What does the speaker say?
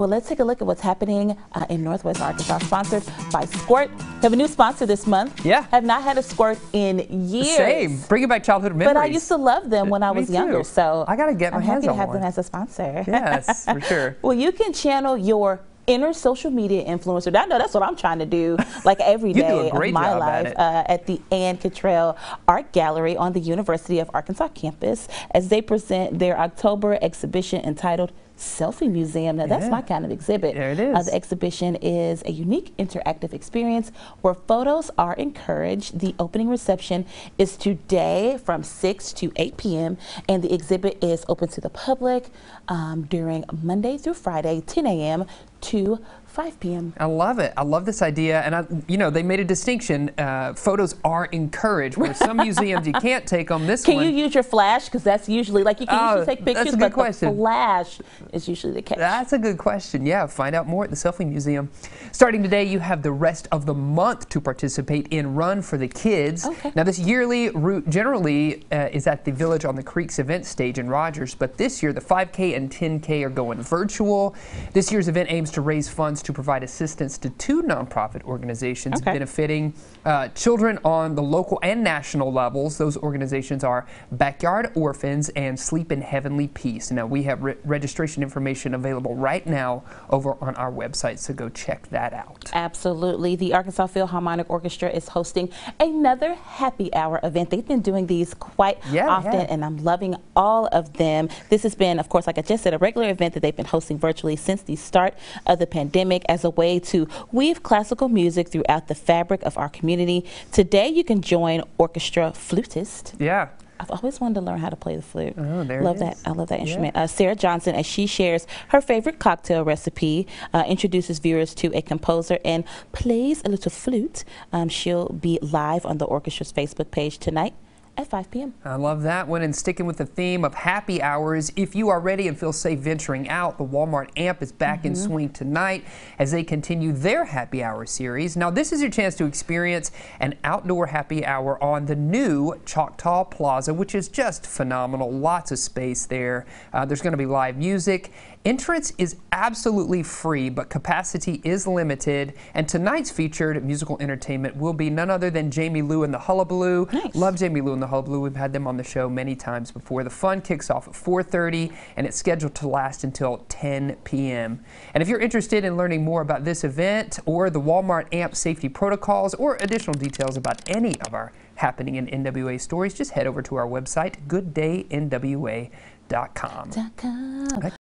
Well, let's take a look at what's happening uh, in Northwest Arkansas, sponsored by Squirt. Have a new sponsor this month. Yeah. Have not had a Squirt in years. Same. Bringing back childhood memories. But I used to love them when I was younger, so I got to get my I'm hands happy to have one. them as a sponsor. Yes, for sure. well, you can channel your inner social media influencer. know that's what I'm trying to do, like every day of my life at, uh, at, the Ann Cottrell Art Gallery on the University of Arkansas campus as they present their October exhibition entitled Selfie Museum. Now, yeah. that's my kind of exhibit. There it is. Uh, the exhibition is a unique interactive experience where photos are encouraged. The opening reception is today from 6 to 8 p.m., and the exhibit is open to the public um, during Monday through Friday, 10 a.m to 5 p.m. I love it. I love this idea. And, I, you know, they made a distinction. Uh, photos are encouraged, where some museums you can't take them. This can one. you use your flash? Because that's usually, like, you can oh, usually take pictures, but question. the flash is usually the catch. That's a good question. Yeah, find out more at the Selfie Museum. Starting today, you have the rest of the month to participate in Run for the Kids. Okay. Now, this yearly route generally uh, is at the Village on the Creeks event stage in Rogers, but this year the 5K and 10K are going virtual. This year's event aims to raise funds to provide assistance to two nonprofit organizations okay. benefiting uh, children on the local and national levels. Those organizations are Backyard Orphans and Sleep in Heavenly Peace. Now, we have re registration information available right now over on our website, so go check that out. Absolutely. The Arkansas Philharmonic Orchestra is hosting another happy hour event. They've been doing these quite yeah, often, and I'm loving all of them. This has been, of course, like I just said, a regular event that they've been hosting virtually since the start of the pandemic as a way to weave classical music throughout the fabric of our community. Today, you can join orchestra flutist. Yeah. I've always wanted to learn how to play the flute. Oh, there love that. I love that instrument. Yeah. Uh, Sarah Johnson, as she shares her favorite cocktail recipe, uh, introduces viewers to a composer and plays a little flute. Um, she'll be live on the orchestra's Facebook page tonight at 5 p.m. I love that one. And sticking with the theme of happy hours, if you are ready and feel safe venturing out, the Walmart Amp is back mm -hmm. in mm-hmm. swing tonight as they continue their happy hour series. Now, this is your chance to experience an outdoor happy hour on the new Choctaw Plaza, which is just phenomenal. Lots of space there. Uh, there's going to be live music. Entrance is absolutely free, but capacity is limited. And tonight's featured musical entertainment will be none other than Jamie Lou and the Hullabaloo. Nice. Love Jamie Lou and the Hullabaloo. We've had them on the show many times before. The fun kicks off at 4.30, and it's scheduled to last until 10 p.m. And if you're interested in learning more about this event or the Walmart AMP safety protocols or additional details about any of our happening in NWA stories, just head over to our website, gooddaynwa.com. .com.